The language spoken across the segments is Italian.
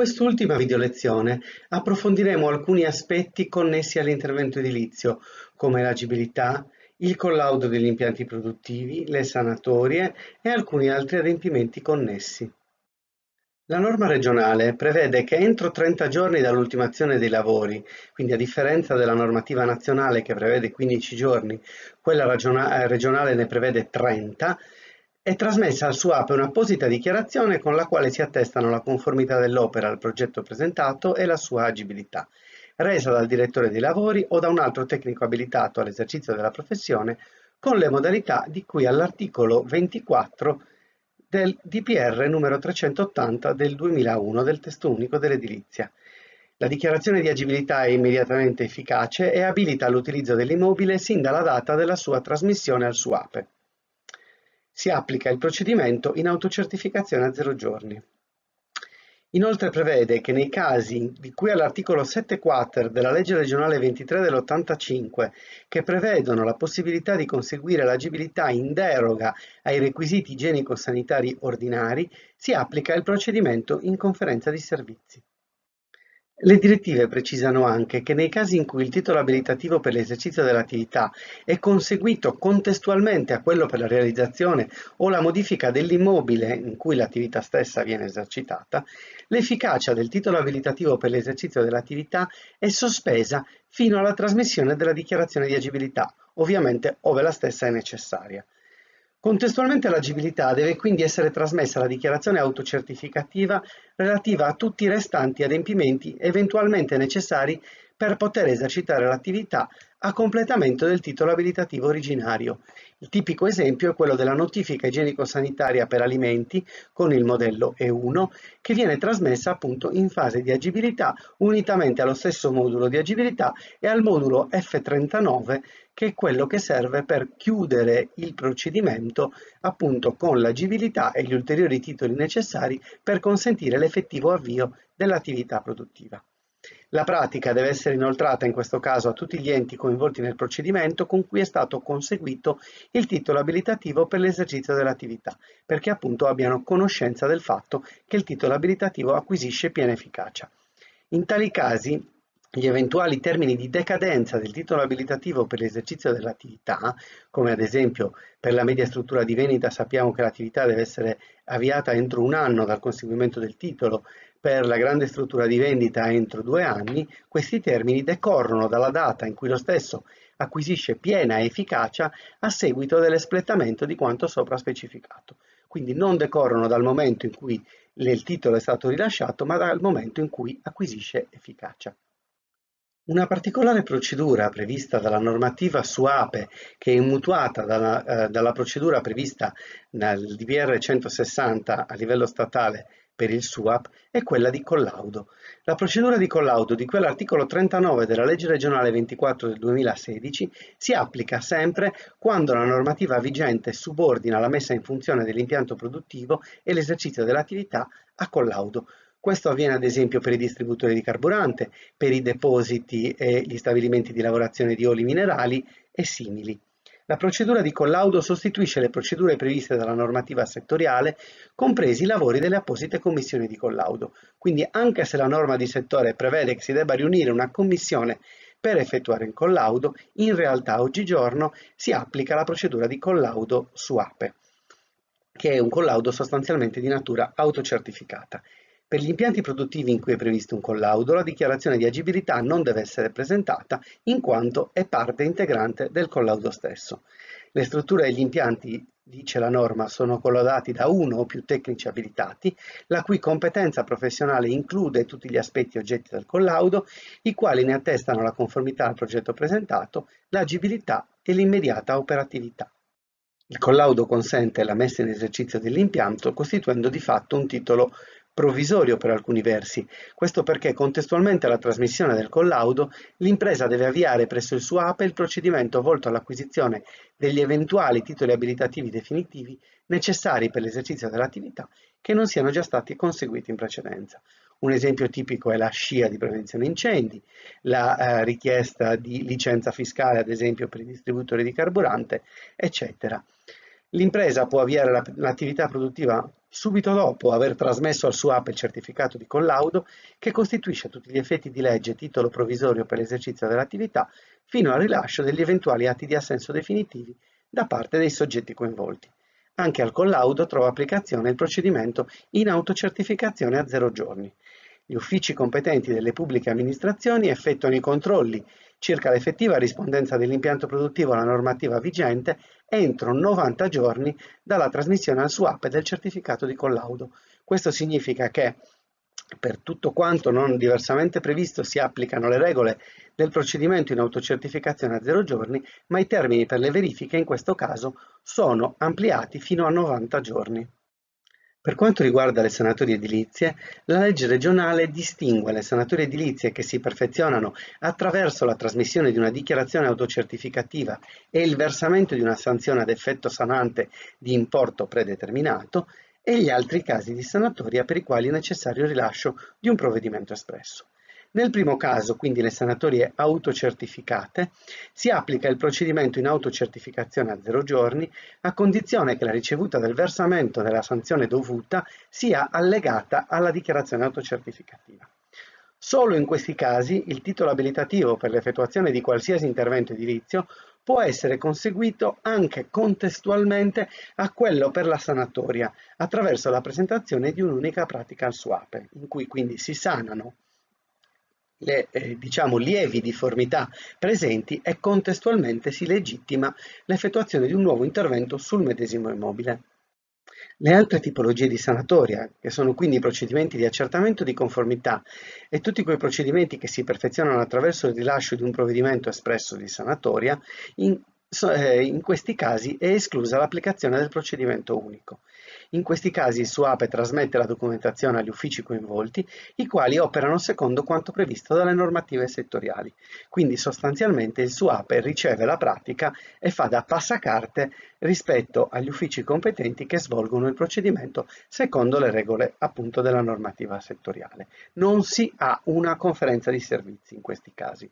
quest'ultima videolezione approfondiremo alcuni aspetti connessi all'intervento edilizio, come l'agibilità, il collaudo degli impianti produttivi, le sanatorie e alcuni altri adempimenti connessi. La norma regionale prevede che entro 30 giorni dall'ultimazione dei lavori, quindi a differenza della normativa nazionale che prevede 15 giorni, quella eh, regionale ne prevede 30, è trasmessa al Suape un'apposita dichiarazione con la quale si attestano la conformità dell'opera al progetto presentato e la sua agibilità, resa dal direttore dei lavori o da un altro tecnico abilitato all'esercizio della professione con le modalità di cui all'articolo 24 del DPR numero 380 del 2001 del testo unico dell'edilizia. La dichiarazione di agibilità è immediatamente efficace e abilita l'utilizzo dell'immobile sin dalla data della sua trasmissione al SUAPE si applica il procedimento in autocertificazione a zero giorni. Inoltre prevede che nei casi di cui all'articolo 7.4 della legge regionale 23 dell'85, che prevedono la possibilità di conseguire l'agibilità in deroga ai requisiti igienico-sanitari ordinari, si applica il procedimento in conferenza di servizi. Le direttive precisano anche che nei casi in cui il titolo abilitativo per l'esercizio dell'attività è conseguito contestualmente a quello per la realizzazione o la modifica dell'immobile in cui l'attività stessa viene esercitata, l'efficacia del titolo abilitativo per l'esercizio dell'attività è sospesa fino alla trasmissione della dichiarazione di agibilità, ovviamente ove la stessa è necessaria. Contestualmente all'agibilità deve quindi essere trasmessa la dichiarazione autocertificativa relativa a tutti i restanti adempimenti eventualmente necessari per poter esercitare l'attività a completamento del titolo abilitativo originario. Il tipico esempio è quello della notifica igienico-sanitaria per alimenti con il modello E1 che viene trasmessa appunto in fase di agibilità unitamente allo stesso modulo di agibilità e al modulo F39 che è quello che serve per chiudere il procedimento appunto con l'agibilità e gli ulteriori titoli necessari per consentire l'effettivo avvio dell'attività produttiva. La pratica deve essere inoltrata in questo caso a tutti gli enti coinvolti nel procedimento con cui è stato conseguito il titolo abilitativo per l'esercizio dell'attività, perché appunto abbiano conoscenza del fatto che il titolo abilitativo acquisisce piena efficacia. In tali casi gli eventuali termini di decadenza del titolo abilitativo per l'esercizio dell'attività, come ad esempio per la media struttura di vendita sappiamo che l'attività deve essere avviata entro un anno dal conseguimento del titolo, per la grande struttura di vendita entro due anni, questi termini decorrono dalla data in cui lo stesso acquisisce piena efficacia a seguito dell'espletamento di quanto sopra specificato. Quindi non decorrono dal momento in cui il titolo è stato rilasciato, ma dal momento in cui acquisisce efficacia. Una particolare procedura prevista dalla normativa su APE, che è mutuata dalla, eh, dalla procedura prevista nel DPR 160 a livello statale per il SUAP, è quella di collaudo. La procedura di collaudo di quell'articolo 39 della legge regionale 24 del 2016 si applica sempre quando la normativa vigente subordina la messa in funzione dell'impianto produttivo e l'esercizio dell'attività a collaudo questo avviene ad esempio per i distributori di carburante, per i depositi e gli stabilimenti di lavorazione di oli minerali e simili. La procedura di collaudo sostituisce le procedure previste dalla normativa settoriale, compresi i lavori delle apposite commissioni di collaudo. Quindi anche se la norma di settore prevede che si debba riunire una commissione per effettuare il collaudo, in realtà oggigiorno si applica la procedura di collaudo su APE, che è un collaudo sostanzialmente di natura autocertificata. Per gli impianti produttivi in cui è previsto un collaudo, la dichiarazione di agibilità non deve essere presentata in quanto è parte integrante del collaudo stesso. Le strutture e gli impianti, dice la norma, sono collaudati da uno o più tecnici abilitati, la cui competenza professionale include tutti gli aspetti oggetti del collaudo, i quali ne attestano la conformità al progetto presentato, l'agibilità e l'immediata operatività. Il collaudo consente la messa in esercizio dell'impianto costituendo di fatto un titolo provvisorio per alcuni versi, questo perché contestualmente alla trasmissione del collaudo l'impresa deve avviare presso il suo APE il procedimento volto all'acquisizione degli eventuali titoli abilitativi definitivi necessari per l'esercizio dell'attività che non siano già stati conseguiti in precedenza. Un esempio tipico è la scia di prevenzione incendi, la eh, richiesta di licenza fiscale ad esempio per i distributori di carburante, eccetera. L'impresa può avviare l'attività produttiva subito dopo aver trasmesso al suo app il certificato di collaudo che costituisce tutti gli effetti di legge titolo provvisorio per l'esercizio dell'attività fino al rilascio degli eventuali atti di assenso definitivi da parte dei soggetti coinvolti. Anche al collaudo trova applicazione il procedimento in autocertificazione a zero giorni. Gli uffici competenti delle pubbliche amministrazioni effettuano i controlli circa l'effettiva rispondenza dell'impianto produttivo alla normativa vigente entro 90 giorni dalla trasmissione al SWAP del certificato di collaudo. Questo significa che per tutto quanto non diversamente previsto si applicano le regole del procedimento in autocertificazione a zero giorni, ma i termini per le verifiche in questo caso sono ampliati fino a 90 giorni. Per quanto riguarda le sanatorie edilizie, la legge regionale distingue le sanatorie edilizie che si perfezionano attraverso la trasmissione di una dichiarazione autocertificativa e il versamento di una sanzione ad effetto sanante di importo predeterminato e gli altri casi di sanatoria per i quali è necessario il rilascio di un provvedimento espresso. Nel primo caso, quindi le sanatorie autocertificate, si applica il procedimento in autocertificazione a zero giorni a condizione che la ricevuta del versamento della sanzione dovuta sia allegata alla dichiarazione autocertificativa. Solo in questi casi il titolo abilitativo per l'effettuazione di qualsiasi intervento edilizio può essere conseguito anche contestualmente a quello per la sanatoria, attraverso la presentazione di un'unica pratica al suape, in cui quindi si sanano le eh, diciamo, lievi difformità presenti e contestualmente si legittima l'effettuazione di un nuovo intervento sul medesimo immobile. Le altre tipologie di sanatoria, che sono quindi i procedimenti di accertamento di conformità e tutti quei procedimenti che si perfezionano attraverso il rilascio di un provvedimento espresso di sanatoria, in, eh, in questi casi è esclusa l'applicazione del procedimento unico. In questi casi il SUAPE trasmette la documentazione agli uffici coinvolti, i quali operano secondo quanto previsto dalle normative settoriali. Quindi sostanzialmente il SUAPE riceve la pratica e fa da passacarte rispetto agli uffici competenti che svolgono il procedimento secondo le regole appunto della normativa settoriale. Non si ha una conferenza di servizi in questi casi.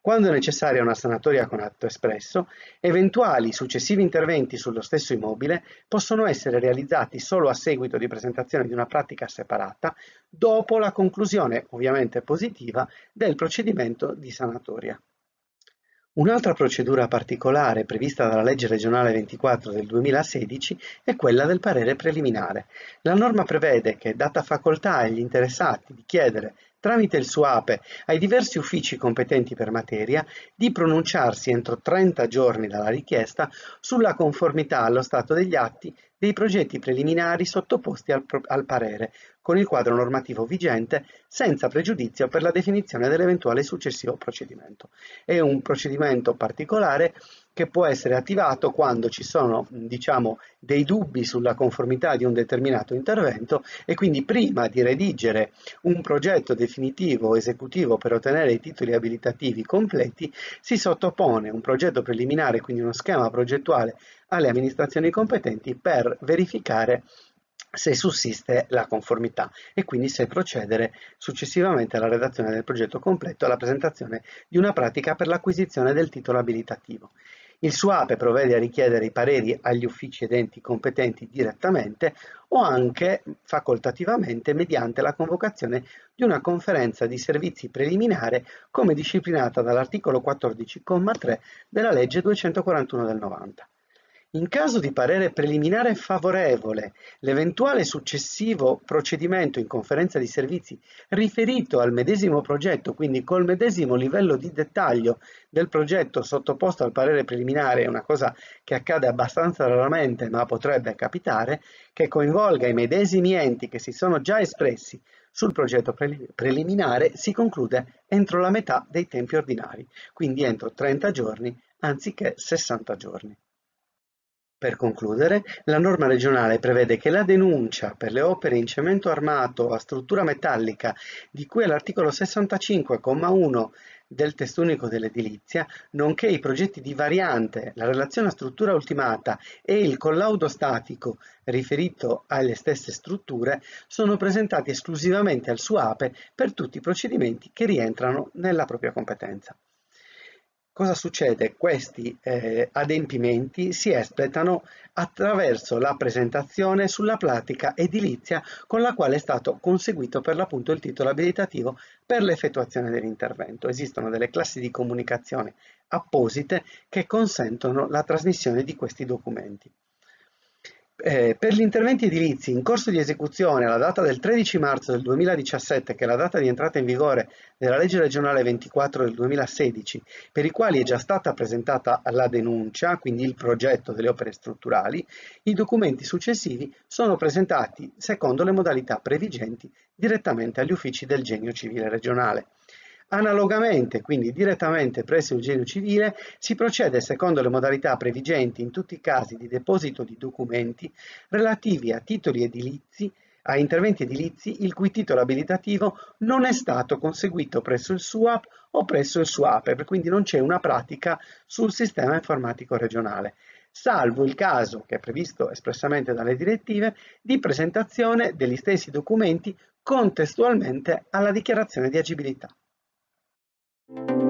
Quando necessaria una sanatoria con atto espresso, eventuali successivi interventi sullo stesso immobile possono essere realizzati solo a seguito di presentazione di una pratica separata, dopo la conclusione, ovviamente positiva, del procedimento di sanatoria. Un'altra procedura particolare prevista dalla legge regionale 24 del 2016 è quella del parere preliminare. La norma prevede che, data facoltà agli interessati di chiedere tramite il suo APE ai diversi uffici competenti per materia di pronunciarsi entro 30 giorni dalla richiesta sulla conformità allo stato degli atti dei progetti preliminari sottoposti al, al parere, con il quadro normativo vigente, senza pregiudizio per la definizione dell'eventuale successivo procedimento. È un procedimento particolare che può essere attivato quando ci sono diciamo, dei dubbi sulla conformità di un determinato intervento e quindi prima di redigere un progetto definitivo esecutivo per ottenere i titoli abilitativi completi si sottopone un progetto preliminare, quindi uno schema progettuale alle amministrazioni competenti per verificare se sussiste la conformità e quindi se procedere successivamente alla redazione del progetto completo e alla presentazione di una pratica per l'acquisizione del titolo abilitativo. Il SUAPE provvede a richiedere i pareri agli uffici ed enti competenti direttamente o anche facoltativamente mediante la convocazione di una conferenza di servizi preliminare come disciplinata dall'articolo 14,3 della legge 241 del 90. In caso di parere preliminare favorevole, l'eventuale successivo procedimento in conferenza di servizi riferito al medesimo progetto, quindi col medesimo livello di dettaglio del progetto sottoposto al parere preliminare, è una cosa che accade abbastanza raramente ma potrebbe capitare, che coinvolga i medesimi enti che si sono già espressi sul progetto pre preliminare, si conclude entro la metà dei tempi ordinari, quindi entro 30 giorni anziché 60 giorni. Per concludere, la norma regionale prevede che la denuncia per le opere in cemento armato a struttura metallica di cui all'articolo 65,1 del testo unico dell'edilizia, nonché i progetti di variante, la relazione a struttura ultimata e il collaudo statico riferito alle stesse strutture sono presentati esclusivamente al SUAPE per tutti i procedimenti che rientrano nella propria competenza cosa succede? Questi eh, adempimenti si espletano attraverso la presentazione sulla pratica edilizia con la quale è stato conseguito per l'appunto il titolo abilitativo per l'effettuazione dell'intervento. Esistono delle classi di comunicazione apposite che consentono la trasmissione di questi documenti. Eh, per gli interventi edilizi in corso di esecuzione alla data del 13 marzo del 2017, che è la data di entrata in vigore della legge regionale 24 del 2016, per i quali è già stata presentata la denuncia, quindi il progetto delle opere strutturali, i documenti successivi sono presentati secondo le modalità previgenti direttamente agli uffici del Genio Civile Regionale. Analogamente, quindi direttamente presso il genio civile, si procede secondo le modalità previgenti in tutti i casi di deposito di documenti relativi a titoli edilizi a interventi edilizi il cui titolo abilitativo non è stato conseguito presso il SUAP o presso il SUAPEP, quindi non c'è una pratica sul sistema informatico regionale, salvo il caso, che è previsto espressamente dalle direttive, di presentazione degli stessi documenti contestualmente alla dichiarazione di agibilità. Thank you.